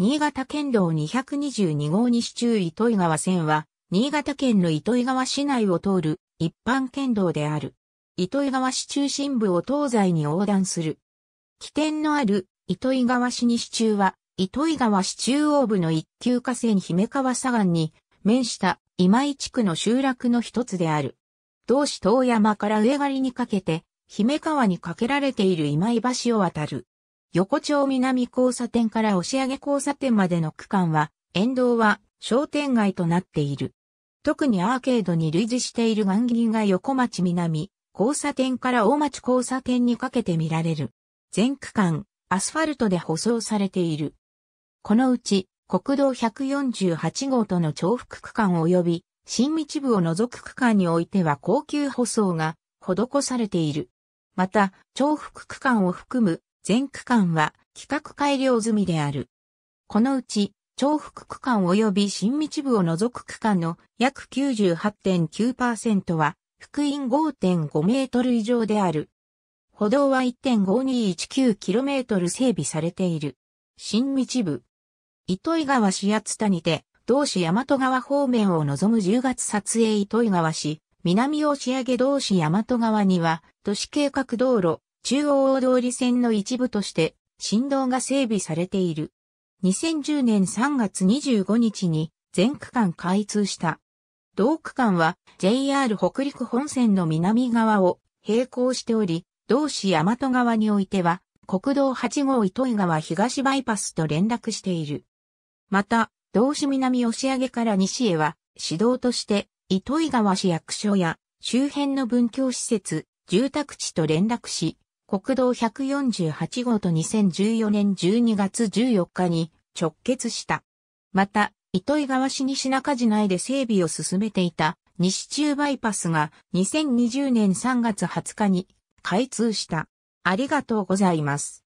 新潟県道222号西中糸井川線は、新潟県の糸井川市内を通る一般県道である。糸井川市中心部を東西に横断する。起点のある糸井川市西中は、糸井川市中央部の一級河川姫川左岸に面した今井地区の集落の一つである。同市東山から上刈りにかけて、姫川に架けられている今井橋を渡る。横丁南交差点から押上交差点までの区間は、沿道は商店街となっている。特にアーケードに類似している雁銀が横町南、交差点から大町交差点にかけて見られる。全区間、アスファルトで舗装されている。このうち、国道148号との重複区間及び、新道部を除く区間においては高級舗装が施されている。また、重複区間を含む全区間は規格改良済みである。このうち、重複区間及び新道部を除く区間の約98.9%は、福音5.5メートル以上である。歩道は1 5 2 1 9トル整備されている。新道部。糸魚川市八田にて、同市大和川方面を望む10月撮影糸魚川市、南押上同市大和川には、都市計画道路、中央大通り線の一部として振動が整備されている。2010年3月25日に全区間開通した。同区間は JR 北陸本線の南側を並行しており、同市大和川においては国道8号糸井川東バイパスと連絡している。また、同市南押上から西へは市道として糸井川市役所や周辺の文教施設、住宅地と連絡し、国道148号と2014年12月14日に直結した。また、糸井川市西中市内で整備を進めていた西中バイパスが2020年3月20日に開通した。ありがとうございます。